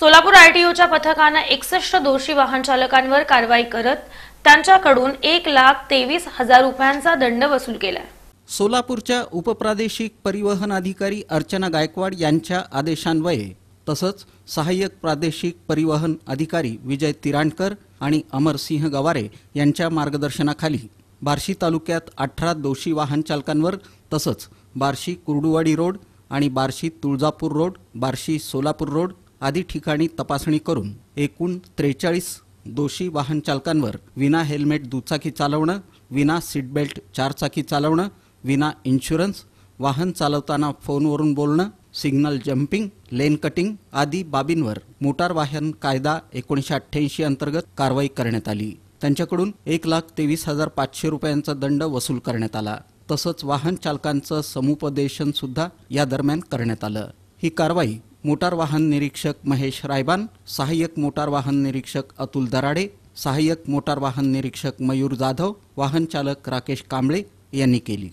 सोलापूर आरटीओच्या पथकानं एकसष्ट दोषी वाहन चालकांवर कारवाई करत त्यांच्याकडून एक लाख तेवीस हजार रुपयांचा दंड वसूल केला सोलापूरच्या उपप्रादेशिक परिवहन अधिकारी अर्चना गायकवाड यांच्या आदेशान्वये तसंच सहाय्यक प्रादेशिक परिवहन अधिकारी विजय तिरांडकर आणि अमरसिंह गवारे यांच्या मार्गदर्शनाखाली बार्शी तालुक्यात अठरा दोषी वाहन चालकांवर तसंच बार्शी कुर्डुवाडी रोड आणि बार्शी तुळजापूर रोड बार्शी सोलापूर रोड आदी ठिकाणी तपासणी करून एकूण त्रेचाळीस दोषी वाहन चालकांवर विना हेल्मेट दुचाकी चालवणं विना सीटबेल्ट चारचाकी चालवणं विना इन्शुरन्स वाहन चालवताना फोनवरून बोलणं सिग्नल जम्पिंग लेन कटिंग आदी बाबींवर मोटार वाहन कायदा एकोणीसशे अठ्ठ्याऐंशी अंतर्गत कारवाई करण्यात आली त्यांच्याकडून एक लाख तेवीस हजार पाचशे रुपयांचा दंड वसूल करण्यात आला तसंच वाहन चालकांचं समुपदेशन सुद्धा या दरम्यान करण्यात आलं ही कारवाई मोटार वाहन निरीक्षक महेश रायबान सहाय्यक मोटार वाहन निरीक्षक अतुल दराडे सहाय्यक मोटार वाहन निरीक्षक मयूर जाधव वाहन चालक राकेश कांबळे यांनी केली